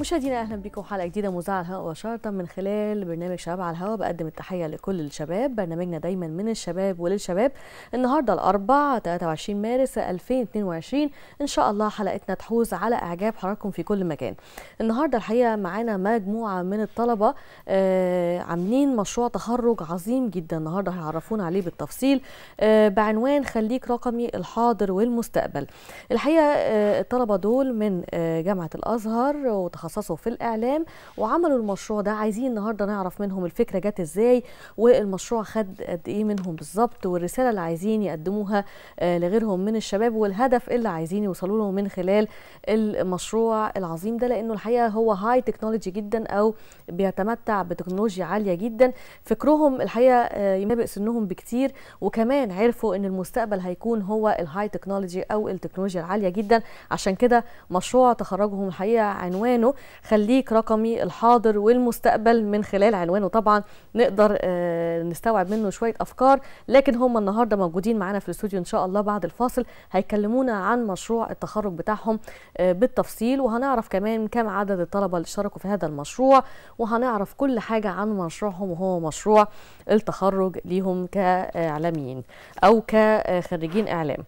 مشاهدينا اهلا بكم حلقه جديده مذاعه الهواء مباشره من خلال برنامج شباب على الهواء بقدم التحيه لكل الشباب برنامجنا دايما من الشباب وللشباب النهارده الاربع 23 مارس 2022 ان شاء الله حلقتنا تحوز على اعجاب حضراتكم في كل مكان النهارده الحقيقه معانا مجموعه من الطلبه آه عاملين مشروع تخرج عظيم جدا النهارده هيعرفونا عليه بالتفصيل آه بعنوان خليك رقمي الحاضر والمستقبل الحقيقه آه الطلبه دول من آه جامعه الازهر وتخصص تخصصه في الإعلام وعملوا المشروع ده عايزين النهاردة نعرف منهم الفكرة جت إزاي والمشروع خد قد إيه منهم بالظبط والرسالة اللي عايزين يقدموها آه، لغيرهم من الشباب والهدف اللي عايزين يوصلوا له من خلال المشروع العظيم ده لأنه الحقيقة هو هاي تكنولوجي جدا أو بيتمتع بتكنولوجيا عالية جدا فكرهم الحقيقة آه، يمابق سنهم بكتير وكمان عرفوا أن المستقبل هيكون هو الهاي تكنولوجي أو التكنولوجيا العالية جدا عشان كده مشروع تخرجهم الحقيقة عنوانه خليك رقمي الحاضر والمستقبل من خلال عنوانه طبعا نقدر آه، نستوعب منه شويه افكار لكن هم النهارده موجودين معانا في الاستوديو ان شاء الله بعد الفاصل هيكلمونا عن مشروع التخرج بتاعهم آه، بالتفصيل وهنعرف كمان كم عدد الطلبه اللي اشتركوا في هذا المشروع وهنعرف كل حاجه عن مشروعهم وهو مشروع التخرج ليهم كاعلاميين او كخريجين اعلام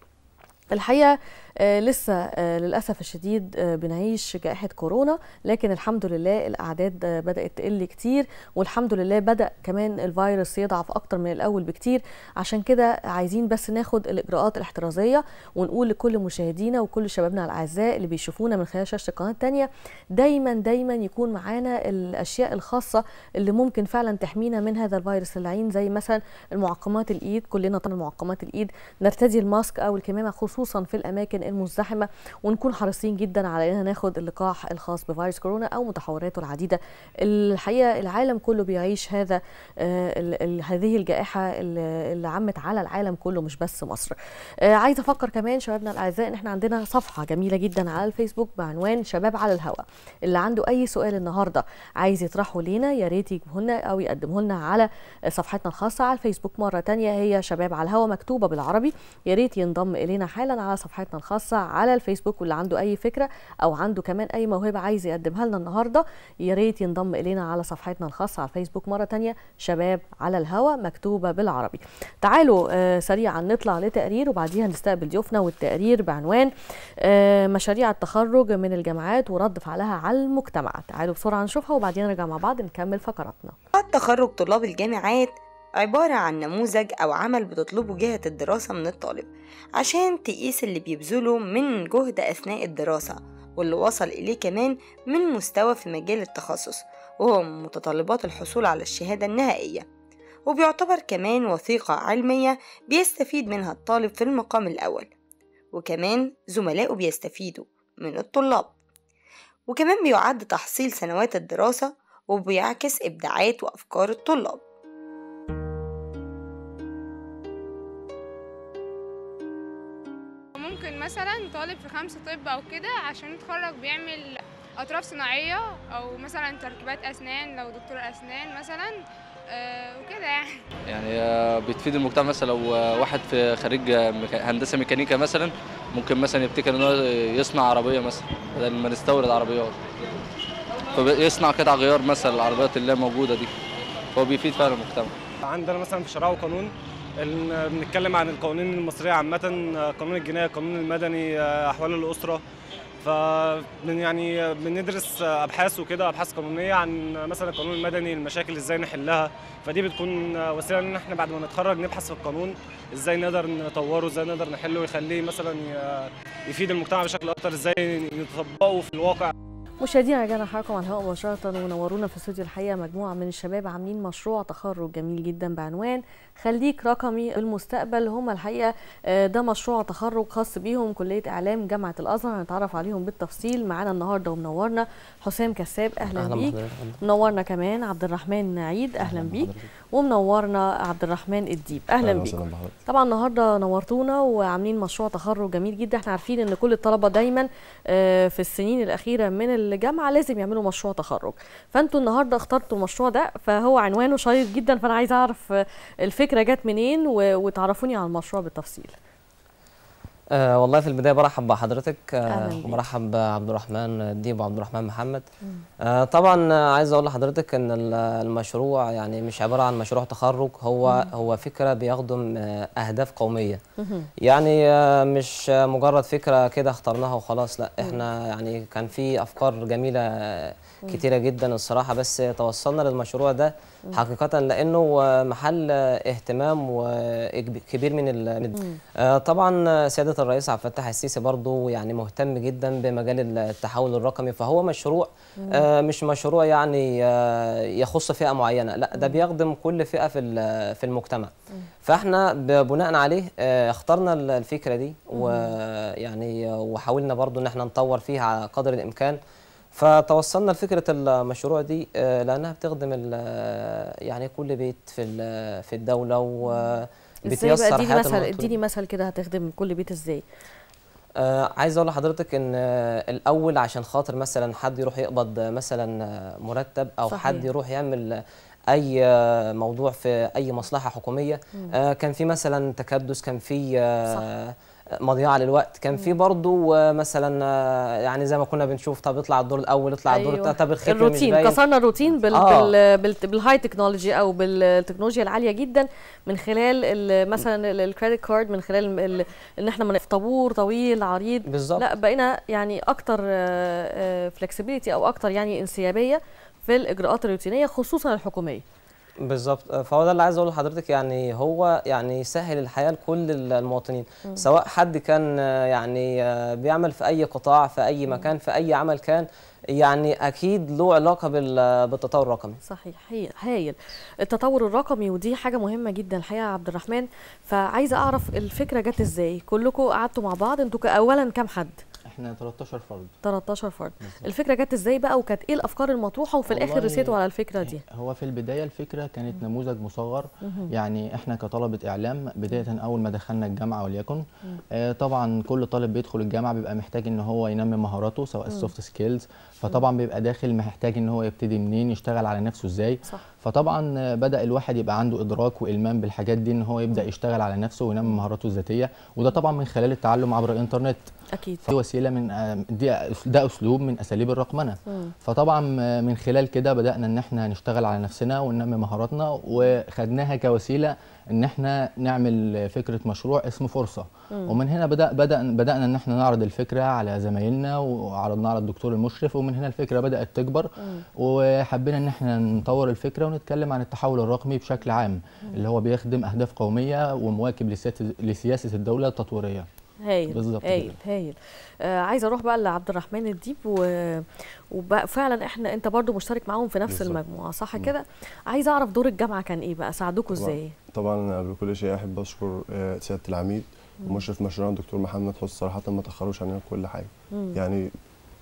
الحقيقه آه، لسه آه، للاسف الشديد آه، بنعيش جائحه كورونا لكن الحمد لله الاعداد بدات تقل كتير والحمد لله بدا كمان الفيروس يضعف اكتر من الاول بكتير عشان كده عايزين بس ناخد الاجراءات الاحترازيه ونقول لكل مشاهدينا وكل شبابنا الاعزاء اللي بيشوفونا من خلال شاشه القناه الثانيه دايما دايما يكون معانا الاشياء الخاصه اللي ممكن فعلا تحمينا من هذا الفيروس اللعين زي مثلا المعقمات الايد كلنا طبعا معقمات الايد نرتدي الماسك او الكمامه خصوصا في الاماكن المزدحمه ونكون حريصين جدا على اننا ناخد اللقاح الخاص بفيروس كورونا او متحوراته العديده الحقيقه العالم كله بيعيش هذا آه، هذه الجائحه اللي عمت على العالم كله مش بس مصر آه، عايزه افكر كمان شبابنا الاعزاء ان احنا عندنا صفحه جميله جدا على الفيسبوك بعنوان شباب على الهواء اللي عنده اي سؤال النهارده عايز يطرحه لينا يا ريت يجيبه لنا او يقدمه لنا على صفحتنا الخاصه على الفيسبوك مره تانية هي شباب على الهواء مكتوبه بالعربي يا ريت ينضم الينا حالا على صفحتنا الخاصه الخاصه على الفيسبوك واللي عنده اي فكره او عنده كمان اي موهبه عايز يقدمها لنا النهارده يا ريت ينضم الينا على صفحتنا الخاصه على الفيسبوك مره ثانيه شباب على الهوا مكتوبه بالعربي تعالوا آه سريعا نطلع لتقرير وبعديها نستقبل ضيوفنا والتقرير بعنوان آه مشاريع التخرج من الجامعات ورد فعلها على المجتمع تعالوا بسرعه نشوفها وبعدين نرجع مع بعض نكمل فقراتنا التخرج طلاب الجامعات عبارة عن نموذج أو عمل بتطلبه جهة الدراسة من الطالب عشان تقيس اللي بيبذله من جهد أثناء الدراسة واللي وصل إليه كمان من مستوى في مجال التخصص وهو من متطلبات الحصول على الشهادة النهائية وبيعتبر كمان وثيقة علمية بيستفيد منها الطالب في المقام الأول وكمان زملائه بيستفيدوا من الطلاب وكمان بيعد تحصيل سنوات الدراسة وبيعكس إبداعات وأفكار الطلاب مثلا طالب في خمسة طب أو كده عشان يتخرج بيعمل أطراف صناعية أو مثلا تركيبات أسنان لو دكتور أسنان مثلا آه، وكده يعني يعني آه، بتفيد المجتمع مثلا لو آه، واحد في خريج هندسة ميكانيكا مثلا ممكن مثلا يبتكر إن هو يصنع عربية مثلا بدل ما نستورد عربيات فيصنع قطع غيار مثلا العربيات اللي موجودة دي فهو بيفيد فعلا المجتمع عندنا مثلا في شرع وقانون بنتكلم عن القوانين المصريه عامه قانون الجنايه القانون المدني احوال الاسره ف يعني بندرس ابحاث وكده ابحاث قانونيه عن مثلا القانون المدني المشاكل ازاي نحلها فدي بتكون وسيله ان احنا بعد ما نتخرج نبحث في القانون ازاي نقدر نطوره ازاي نقدر نحله ويخليه مثلا يفيد المجتمع بشكل اكتر ازاي نطبقه في الواقع مشاهدينا رجعنا حضراتكم على الهواء مباشرة ونورونا في استوديو الحقيقة مجموعة من الشباب عاملين مشروع تخرج جميل جدا بعنوان خليك رقمي المستقبل هم الحقيقة آه، ده مشروع تخرج خاص بيهم كلية إعلام جامعة الأزهر هنتعرف عليهم بالتفصيل معانا النهاردة ومنورنا حسام كساب أهلا, أهلا بيك منورنا كمان عبد الرحمن عيد أهلا, أهلا بيك ومنورنا عبد الرحمن الديب أهلا, أهلا بيك طبعا النهاردة نورتونا وعاملين مشروع تخرج جميل جدا احنا عارفين ان كل الطلبة دايما آه، في السنين الأخيرة من الجامعه لازم يعملوا مشروع تخرج فانتوا النهارده اخترتوا المشروع ده فهو عنوانه شيق جدا فانا عايزه اعرف الفكره جت منين وتعرفوني على المشروع بالتفصيل أه والله في البدايه برحب بحضرتك أه وبرحب بعبد الرحمن الديب وعبد الرحمن محمد أه طبعا عايز اقول لحضرتك ان المشروع يعني مش عباره عن مشروع تخرج هو مم. هو فكره بيخدم آه، اهداف قوميه مم. يعني آه، مش مجرد فكره كده اخترناها وخلاص لا احنا مم. يعني كان في افكار جميله آه، كتيره جدا الصراحه بس توصلنا للمشروع ده حقيقه لانه محل اهتمام كبير من ال... طبعا سياده الرئيس عبد الفتاح السيسي برضه يعني مهتم جدا بمجال التحول الرقمي فهو مشروع آه مش مشروع يعني آه يخص فئه معينه لا ده بيخدم كل فئه في في المجتمع فاحنا بناء عليه آه اخترنا الفكره دي ويعني وحاولنا برضه ان احنا نطور فيها على قدر الامكان فتوصلنا لفكره المشروع دي آه، لانها بتخدم آه، يعني كل بيت في في الدوله و بتيسر اديني مثل اديني مثل كده هتخدم كل بيت ازاي آه عايز اقول لحضرتك ان آه الاول عشان خاطر مثلا حد يروح يقبض آه، مثلا آه، مرتب او صحيح. حد يروح يعمل آه، اي موضوع في اي مصلحه حكوميه آه كان في مثلا تكدس كان في آه مضيعه للوقت كان في برضه آه، مثلا آه، يعني زي ما كنا بنشوف طب اطلع الدور الاول اطلع أيوه. الدور طب الخير الروتين كسرنا الروتين بال... آه. بال... بال... بالهاي تكنولوجي او بالتكنولوجيا العاليه جدا من خلال مثلا الكريدت كارد من خلال ال... ان احنا من... في طابور طويل عريض بالظبط لا بقينا يعني اكتر فلكسبيتي آه، او اكتر يعني انسيابيه في الاجراءات الروتينيه خصوصا الحكوميه بالظبط آه، فهو ده اللي عايز اقوله لحضرتك يعني هو يعني يسهل الحياه لكل المواطنين م. سواء حد كان آه، يعني آه، بيعمل في اي قطاع في اي مكان في اي عمل كان يعني اكيد له علاقه بالتطور الرقمي صحيح هايل التطور الرقمي ودي حاجه مهمه جدا الحقيقه يا عبد الرحمن فعايزه اعرف الفكره جت ازاي كلكم قعدتوا مع بعض انتوا اولا كام حد احنا 13 فرد 13 فرد بالزبط. الفكره جت ازاي بقى وكانت ايه الافكار المطروحه وفي الاخر رسيتوا على الفكره دي إيه، هو في البدايه الفكره كانت نموذج مصغر يعني احنا كطلبه اعلام بدايه اول ما دخلنا الجامعه وليكن آه طبعا كل طالب بيدخل الجامعه بيبقى محتاج ان هو ينمي مهاراته سواء السوفت سكيلز فطبعا بيبقى داخل محتاج ان هو يبتدي منين يشتغل على نفسه ازاي صح. فطبعا بدا الواحد يبقى عنده ادراك والمام بالحاجات دي ان هو يبدا يشتغل على نفسه وينمي مهاراته الذاتيه وده طبعا من خلال التعلم عبر الانترنت اكيد دي وسيله من دي ده اسلوب من اساليب الرقمنه فطبعا من خلال كده بدانا ان احنا نشتغل على نفسنا وننمي مهاراتنا وخدناها كوسيله ان احنا نعمل فكره مشروع اسمه فرصه مم. ومن هنا بدا بدا بدانا ان احنا نعرض الفكره على زمايلنا وعرضناها على الدكتور المشرف ومن هنا الفكره بدات تكبر مم. وحبينا ان احنا نطور الفكره نتكلم عن التحول الرقمي بشكل عام اللي هو بيخدم اهداف قوميه ومواكب لسياسه الدوله التطويريه هايل هايل هايل آه عايزه اروح بقى لعبد الرحمن الديب و... وبقى فعلا احنا انت برضو مشترك معاهم في نفس بالزبط. المجموعه صح كده عايزه اعرف دور الجامعه كان ايه بقى ساعدوكوا ازاي طبعا قبل كل شيء احب اشكر آه، سياده العميد مشرف مشروعنا الدكتور محمد حس صراحه ما تاخروش عننا كل حاجه مم. يعني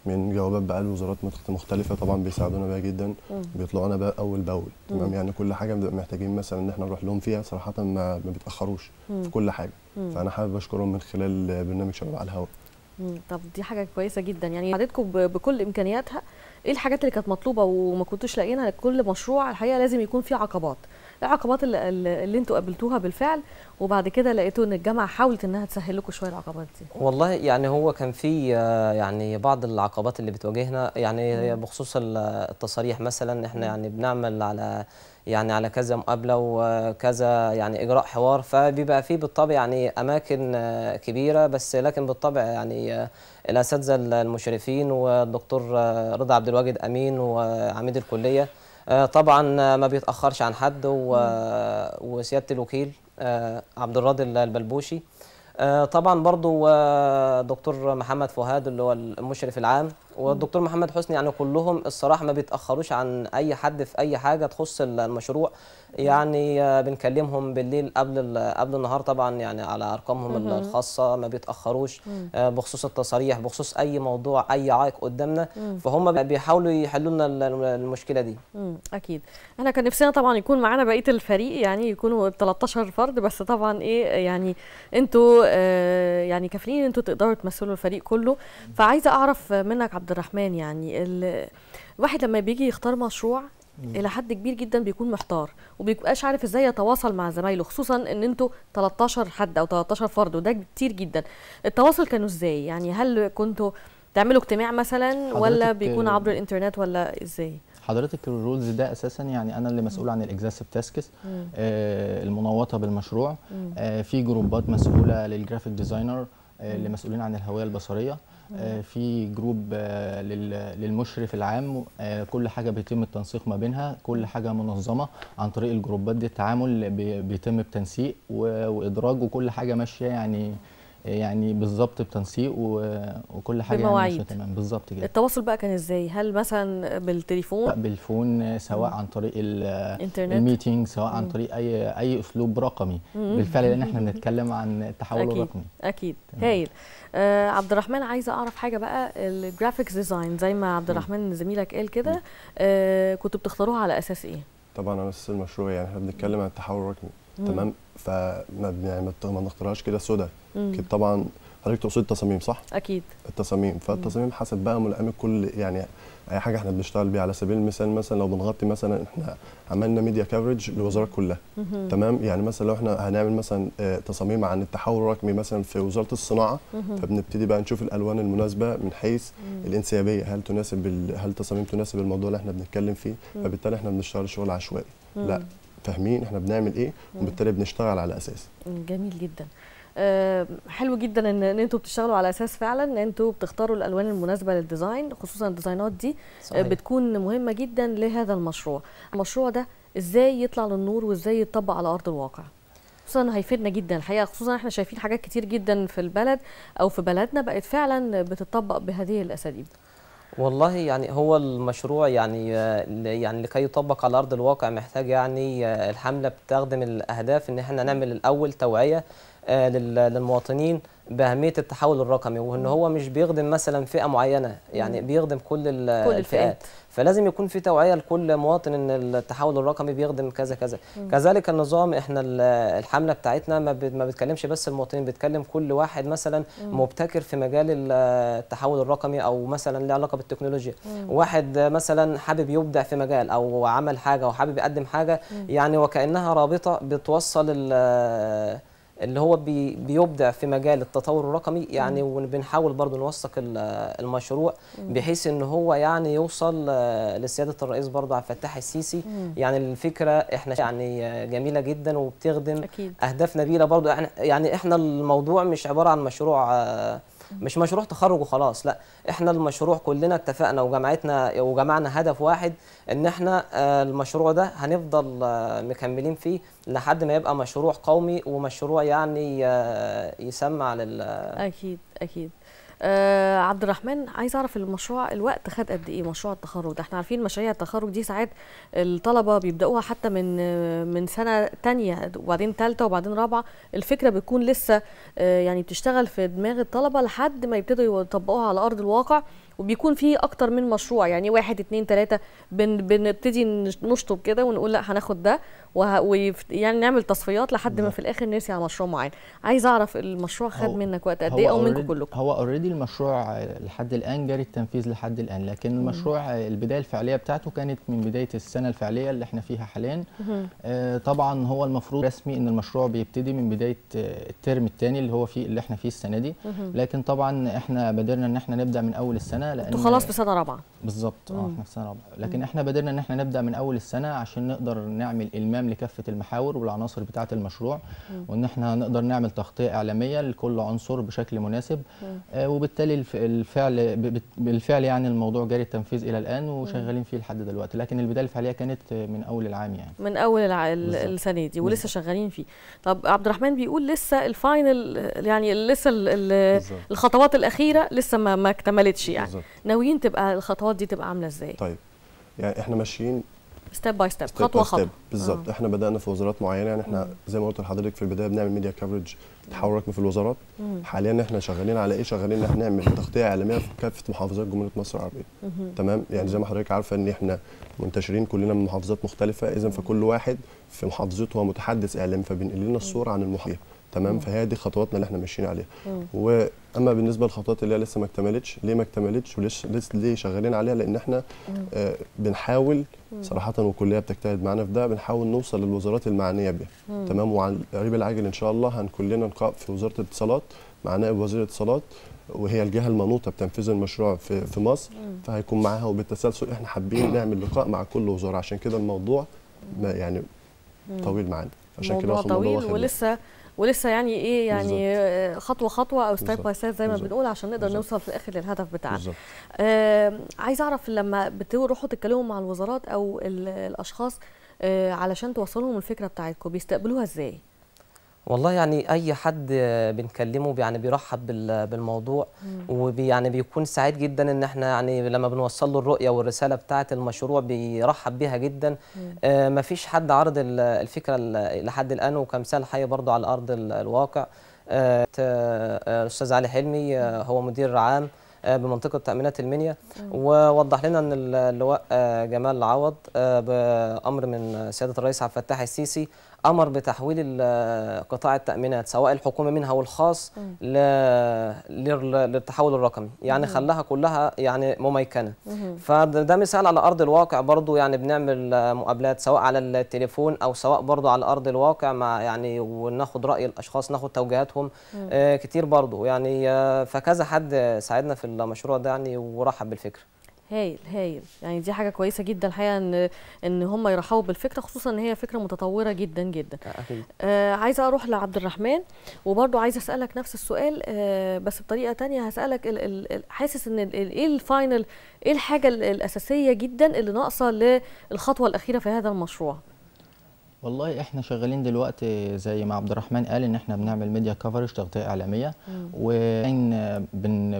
من جوابات بقى الوزارات مختلفه طبعا بيساعدونا بيها جدا بيطلعونا بقى اول باول تمام يعني كل حاجه بنبقى محتاجين مثلا ان احنا نروح لهم فيها صراحه ما, ما بيتاخروش في كل حاجه فانا حابب اشكرهم من خلال برنامج شباب على الهواء طب دي حاجه كويسه جدا يعني ساعدتكم بكل امكانياتها ايه الحاجات اللي كانت مطلوبه وما كنتوش لاقيينها لكل مشروع الحقيقه لازم يكون فيه عقبات العقبات اللي, اللي انتوا قابلتوها بالفعل وبعد كده لقيتوا ان الجامعه حاولت انها تسهل لكم شويه العقبات دي والله يعني هو كان في يعني بعض العقبات اللي بتواجهنا يعني بخصوص التصاريح مثلا احنا يعني بنعمل على يعني على كذا مقابله وكذا يعني اجراء حوار فبيبقى فيه بالطبع يعني اماكن كبيره بس لكن بالطبع يعني الاساتذه المشرفين والدكتور رضا عبد الواجد امين وعميد الكليه آه، طبعا ما بيتاخرش عن حد و... آه، وسياده الوكيل آه، عبد الراضي البلبوشي طبعا برضو دكتور محمد فؤاد اللي هو المشرف العام والدكتور محمد حسني يعني كلهم الصراحه ما بيتاخروش عن اي حد في اي حاجه تخص المشروع يعني بنكلمهم بالليل قبل قبل النهار طبعا يعني على ارقامهم الخاصه ما بيتاخروش آه، بخصوص التصاريح بخصوص اي موضوع اي عائق قدامنا فهم بيحاولوا يحلوا لنا المشكله دي اكيد احنا كان نفسنا طبعا يكون معانا بقيه الفريق يعني يكونوا 13 فرد بس طبعا ايه يعني انتوا آه، يعني كافيين انتوا تقدروا تمثلوا الفريق كله فعايزه اعرف منك عبد عبد الرحمن يعني الواحد لما بيجي يختار مشروع الى حد كبير جدا بيكون محتار وبيبقاش عارف ازاي يتواصل مع زمايله خصوصا ان انتوا 13 حد او 13 فرد وده كتير جدا التواصل كانوا ازاي يعني هل كنتوا تعملوا اجتماع مثلا ولا بيكون عبر الانترنت ولا ازاي حضرتك الرولز ده اساسا يعني انا اللي مسؤول عن الاكزاسيف تاسكس آه المنوطه بالمشروع آه في جروبات مسؤوله للجرافيك ديزاينر آه، اللي مسؤولين عن الهويه البصريه آه، في جروب آه، للمشرف العام آه، كل حاجه بيتم التنسيق ما بينها كل حاجه منظمه عن طريق الجروبات دي التعامل بيتم بتنسيق وادراج وكل حاجه ماشيه يعني يعني بالظبط بتنسيق وكل حاجه بالمواعيد يعني تمام بالظبط كده التواصل بقى كان ازاي هل مثلا بالتليفون لا بالفون سواء عن طريق الانترنت الميتنج سواء عن طريق اي اي اسلوب رقمي بالفعل لان احنا بنتكلم عن التحول أكيد. الرقمي اكيد هايل آه عبد الرحمن عايزه اعرف حاجه بقى الجرافيكس ديزاين زي ما عبد الرحمن زميلك قال كده آه كنتوا بتختاروها على اساس ايه طبعا على اساس المشروع يعني احنا بنتكلم عن التحول الرقمي تمام فما يعني ما بنختارهاش كده سودا اكيد طبعا حضرتك تقصد التصاميم صح؟ اكيد التصاميم فالتصاميم حسب بقى ملائمه كل يعني اي حاجه احنا بنشتغل بيها على سبيل المثال مثلا لو بنغطي مثلا احنا عملنا ميديا كفرج للوزاره كلها مم. تمام يعني مثلا لو احنا هنعمل مثلا آه، تصاميم عن التحول الرقمي مثلا في وزاره الصناعه مم. فبنبتدي بقى نشوف الالوان المناسبه من حيث مم. الانسيابيه هل تناسب هل التصاميم تناسب الموضوع اللي احنا بنتكلم فيه فبالتالي احنا بنشتغل شغل عشوائي لا فاهمين احنا بنعمل ايه وبالتالي بنشتغل على اساس جميل جدا آه، حلو جدا ان, إن انتوا بتشتغلوا على اساس فعلا ان انتوا بتختاروا الالوان المناسبه للديزاين خصوصا الديزاينات دي آه، صحيح. بتكون مهمه جدا لهذا المشروع المشروع ده ازاي يطلع للنور وازاي يتطبق على ارض الواقع خصوصا هيفيدنا جدا الحقيقه خصوصا احنا شايفين حاجات كتير جدا في البلد او في بلدنا بقت فعلا بتطبق بهذه الاساليب والله يعني هو المشروع يعني يعني لكي يطبق على ارض الواقع محتاج يعني آه، الحمله بتخدم الاهداف ان احنا نعمل الاول توعيه آه، للمواطنين باهميه التحول الرقمي وان هو مش بيخدم مثلا فئه معينه يعني بيخدم كل, كل الفئات فلازم يكون في توعيه لكل مواطن ان التحول الرقمي بيخدم كذا كذا مم. كذلك النظام احنا الحمله بتاعتنا ما, ما بتكلمش بس المواطنين بتكلم كل واحد مثلا مم. مبتكر في مجال التحول الرقمي او مثلا له علاقه بالتكنولوجيا مم. واحد مثلا حابب يبدع في مجال او عمل حاجه او حابب يقدم حاجه مم. يعني وكانها رابطه بتوصل اللي هو بي بيبدع في مجال التطور الرقمي يعني وبنحاول برضو نوثق المشروع بحيث ان هو يعني يوصل آه، لسياده الرئيس برضو عبد الفتاح السيسي يعني الفكره احنا يعني جميله جدا وبتخدم أكيد. اهداف نبيله برضو يعني احنا الموضوع مش عباره عن مشروع آه، مش مشروع تخرج وخلاص لا احنا المشروع كلنا اتفقنا وجمعتنا وجمعنا هدف واحد ان احنا آه، المشروع ده هنفضل آه، مكملين فيه لحد ما يبقى مشروع قومي ومشروع يعني آه، يسمع لل اكيد اكيد آه عبد الرحمن عايز اعرف المشروع الوقت خد قد ايه مشروع التخرج ده احنا عارفين مشاريع التخرج دي ساعات الطلبه بيبداوها حتى من من سنه تانية وبعدين ثالثه وبعدين رابعه الفكره بتكون لسه آه يعني بتشتغل في دماغ الطلبه لحد ما يبتدوا يطبقوها على ارض الواقع وبيكون في اكتر من مشروع يعني واحد اتنين تلاته بن بنبتدي نشطب كده ونقول لا هناخد ده يعني نعمل تصفيات لحد ما في الاخر نرسي على مشروع معين عايز اعرف المشروع خد منك وقت قد ايه او منكم كلكم هو اوريدي المشروع لحد الان جاري التنفيذ لحد الان لكن المشروع البدايه الفعليه بتاعته كانت من بدايه السنه الفعليه اللي احنا فيها حاليا آه، طبعا هو المفروض رسمي ان المشروع بيبتدي من بدايه آه، الترم الثاني اللي هو فيه اللي احنا فيه السنه دي لكن طبعا احنا بادرنا ان احنا نبدا من اول السنه لان انتوا خلاص في سنه رابعه بالظبط اه احنا في سنه رابعه لكن مم. احنا بدرنا ان احنا نبدا من اول السنه عشان نقدر نعمل المام لكافه المحاور والعناصر بتاعه المشروع مم. وان احنا نقدر نعمل تغطيه اعلاميه لكل عنصر بشكل مناسب آه وبالتالي الفعل بالفعل يعني الموضوع جاري التنفيذ الى الان وشغالين فيه لحد دلوقتي لكن البدايه الفعليه كانت من اول العام يعني من اول الع... السنه دي ولسه بالزبط. شغالين فيه طب عبد الرحمن بيقول لسه الفاينل يعني لسه ال... الخطوات الاخيره لسه ما, ما اكتملتش يعني بالزبط. ناويين تبقى الخطوات دي تبقى عامله ازاي طيب يعني احنا ماشيين ستيب باي ستيب خطوه خطوه بالظبط آه. احنا بدانا في وزارات معينه يعني احنا مم. زي ما قلت لحضرتك في البدايه بنعمل ميديا كفرج تحول من في الوزارات مم. حاليا احنا شغالين على ايه شغالين ان احنا نعمل تغطيه اعلاميه في كافه محافظات جمهوريه مصر العربيه تمام يعني زي ما حضرتك عارفه ان احنا منتشرين كلنا من محافظات مختلفه اذا فكل واحد في محافظته هو متحدث اعلامي فبينقل لنا الصوره عن المحيط تمام فهي دي خطواتنا اللي احنا ماشيين عليها واما بالنسبه للخطوات اللي هي لسه ما اكتملتش ليه ما اكتملتش لسه ليه شغالين عليها لان احنا آه بنحاول صراحه والكليه بتجتهد معانا في ده بنحاول نوصل للوزارات المعنيه بها تمام وعن قريب العاجل ان شاء الله هنكون لنا لقاء في وزاره الاتصالات مع نائب وزير الاتصالات وهي الجهه المنوطه بتنفيذ المشروع في في مصر فهيكون معاها وبالتسلسل احنا حابين نعمل لقاء مع كل وزاره عشان كده الموضوع ما يعني طويل معانا عشان كده الموضوع طويل ولسه ولسه يعني ايه يعني بالزبط. خطوه خطوه او ستيب باي ستيب زي ما بنقول عشان نقدر بالزبط. نوصل في الاخر للهدف بتاعنا آه عايز اعرف لما بتروحوا تتكلموا مع الوزارات او الاشخاص آه علشان توصلهم الفكره بتاعتكم بيستقبلوها ازاي والله يعني اي حد بنكلمه يعني بيرحب بالموضوع ويعني بيكون سعيد جدا ان احنا يعني لما بنوصل له الرؤيه والرساله بتاعه المشروع بيرحب بيها جدا ما آه، فيش حد عرض الفكره لحد الان وكمثال حي برضه على ارض الواقع الاستاذ آه، آه، علي حلمي هو مدير عام آه، بمنطقه تامينات المنيا ووضح لنا ان اللواء آه، جمال عوض آه، بامر من سياده الرئيس عبد الفتاح السيسي امر بتحويل قطاع التامينات سواء الحكومة منها والخاص للتحول الرقمي يعني خلاها كلها يعني مميكنه فده مثال على ارض الواقع برضو يعني بنعمل مقابلات سواء على التليفون او سواء برضو على ارض الواقع مع يعني وناخد راي الاشخاص ناخد توجيهاتهم كتير برضو يعني فكذا حد ساعدنا في المشروع ده يعني ورحب بالفكره هايل هايل يعني دي حاجه كويسه جدا الحقيقه ان ان هم يرحبوا بالفكره خصوصا ان هي فكره متطوره جدا جدا اكيد آه عايزه اروح لعبد الرحمن وبرضو عايزه اسالك نفس السؤال آه بس بطريقه تانية هسالك الـ الـ حاسس ان ايه الفاينل ايه الحاجه الاساسيه جدا اللي ناقصه للخطوه الاخيره في هذا المشروع والله احنا شغالين دلوقتي زي ما عبد الرحمن قال ان احنا بنعمل ميديا كفرج تغطيه اعلاميه وان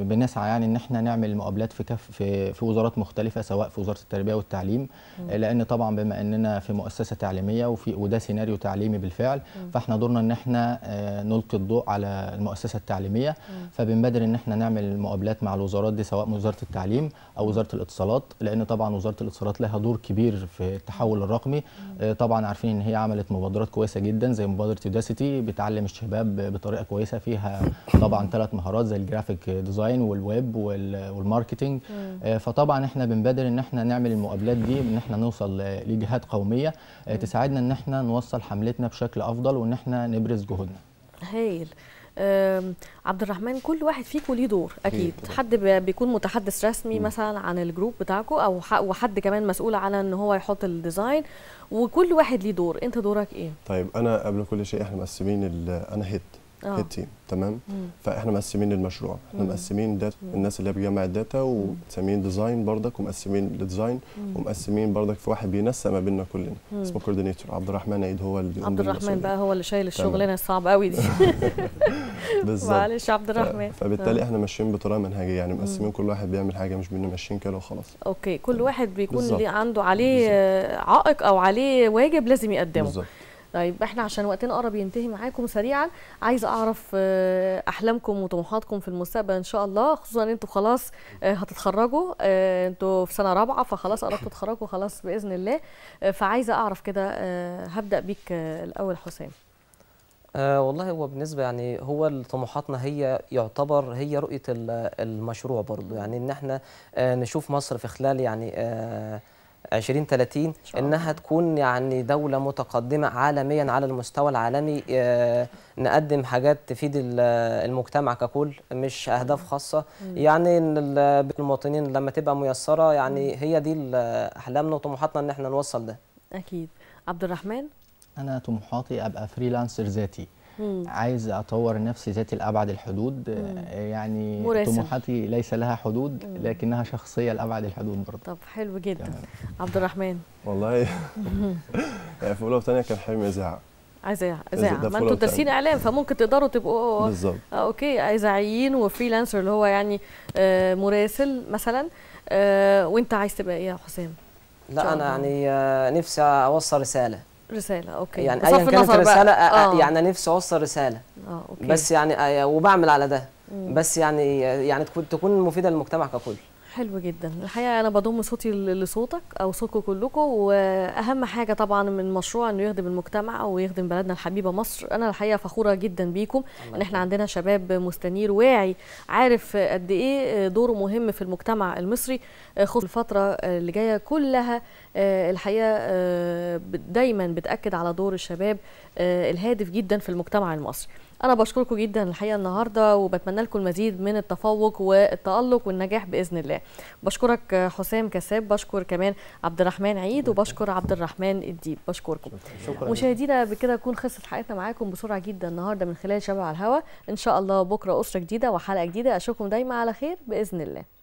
بنسعى يعني ان احنا نعمل مقابلات في كف في, في وزارات مختلفه سواء في وزاره التربيه والتعليم مم. لان طبعا بما اننا في مؤسسه تعليميه وفي وده سيناريو تعليمي بالفعل مم. فاحنا دورنا ان احنا آه، نلقي الضوء على المؤسسه التعليميه مم. فبنبادر ان احنا نعمل مقابلات مع الوزارات دي سواء وزاره التعليم او وزاره الاتصالات لان طبعا وزاره الاتصالات لها دور كبير في التحول الرقمي آه، طبعا عارفين ان هي هي عملت مبادرات كويسه جدا زي مبادره يوداسيتي بتعلم الشباب بطريقه كويسه فيها طبعا ثلاث مهارات زي الجرافيك ديزاين والويب والماركتنج آه، فطبعا احنا بنبادر ان احنا نعمل المقابلات دي ان احنا نوصل لجهات قوميه آه، تساعدنا ان احنا نوصل حملتنا بشكل افضل وان احنا نبرز جهودنا هايل عبد الرحمن كل واحد فيكم ليه دور اكيد حد بيكون متحدث رسمي مثلا عن الجروب بتاعكم او وحد كمان مسؤول على ان هو يحط الديزاين وكل واحد ليه دور انت دورك ايه طيب انا قبل كل شيء احنا مقسمين انا هيد آه. التيم تمام مم. فاحنا مقسمين المشروع احنا مقسمين داتا الناس اللي بتجمع الداتا ومسميين ديزاين بردك ومقسمين ديزاين ومقسمين بردك في واحد بينسق ما بيننا كلنا مم. اسمه كوردينيتور عبد الرحمن عيد هو اللي عبد الرحمن بقى هو اللي شايل الشغلانه الصعبه قوي دي بالظبط معلش عبد الرحمن فبالتالي آه. احنا ماشيين بطريقه منهجيه يعني مقسمين كل واحد بيعمل حاجه مش بيننا ماشيين كده وخلاص اوكي كل واحد بيكون عنده عليه عائق او عليه واجب لازم يقدمه بالزبط. طيب احنا عشان وقتنا قرب ينتهي معاكم سريعا عايزه اعرف آه، احلامكم وطموحاتكم في المستقبل ان شاء الله خصوصا انتوا خلاص آه، هتتخرجوا آه، انتوا في سنه رابعه فخلاص قربتوا تتخرجوا خلاص باذن الله فعايزه اعرف كده هبدا بيك الاول حسام آه والله هو بالنسبة يعني هو طموحاتنا هي يعتبر هي رؤية المشروع برضو يعني إن احنا آه نشوف مصر في خلال يعني آه 2030 انها تكون يعني دوله متقدمه عالميا على المستوى العالمي آه، نقدم حاجات تفيد المجتمع ككل مش اهداف خاصه يعني المواطنين لما تبقى ميسره يعني هي دي احلامنا وطموحاتنا ان احنا نوصل ده اكيد عبد الرحمن انا طموحاتي ابقى فريلانسر ذاتي مم. عايز اطور نفسي ذاتي لابعد الحدود مم. يعني مرسم. طموحاتي ليس لها حدود مم. لكنها شخصيه لابعد الحدود برضه طب حلو جدا يعني. عبد الرحمن والله يعني في اولى وثانيه كان حلمي اذاعه اذاعه اذاعه ما انتوا دارسين اعلام فممكن تقدروا تبقوا بالظبط آه، اوكي اذاعيين وفريلانسر اللي هو يعني آه مراسل مثلا آه وانت عايز تبقى ايه يا حسام؟ لا انا يعني آه نفسي اوصل رساله رساله اوكي يعني ايا كانت الرساله آه. يعني انا نفسي اوصل رساله اه اوكي بس يعني آه، وبعمل على ده مم. بس يعني آه، يعني تكون مفيده للمجتمع ككل حلو جدا الحقيقه انا بضم صوتي لصوتك او صوتكم كلكم واهم حاجه طبعا من مشروع انه يخدم المجتمع ويخدم بلدنا الحبيبه مصر انا الحقيقه فخوره جدا بيكم ان احنا عندنا شباب مستنير واعي عارف قد ايه دوره مهم في المجتمع المصري آه، خصوصا الفتره اللي جايه كلها آه، الحقيقه آه، دايما بتاكد على دور الشباب الهادف جدا في المجتمع المصري انا بشكركم جدا الحقيقه النهارده وبتمنى لكم المزيد من التفوق والتالق والنجاح باذن الله بشكرك حسام كساب بشكر كمان عبد الرحمن عيد وبشكر عبد الرحمن الديب بشكركم مشاهدينا بكده تكون خلصت حياتنا معاكم بسرعه جدا النهارده من خلال شبع الهوا ان شاء الله بكره اسره جديده وحلقه جديده اشوفكم دايما على خير باذن الله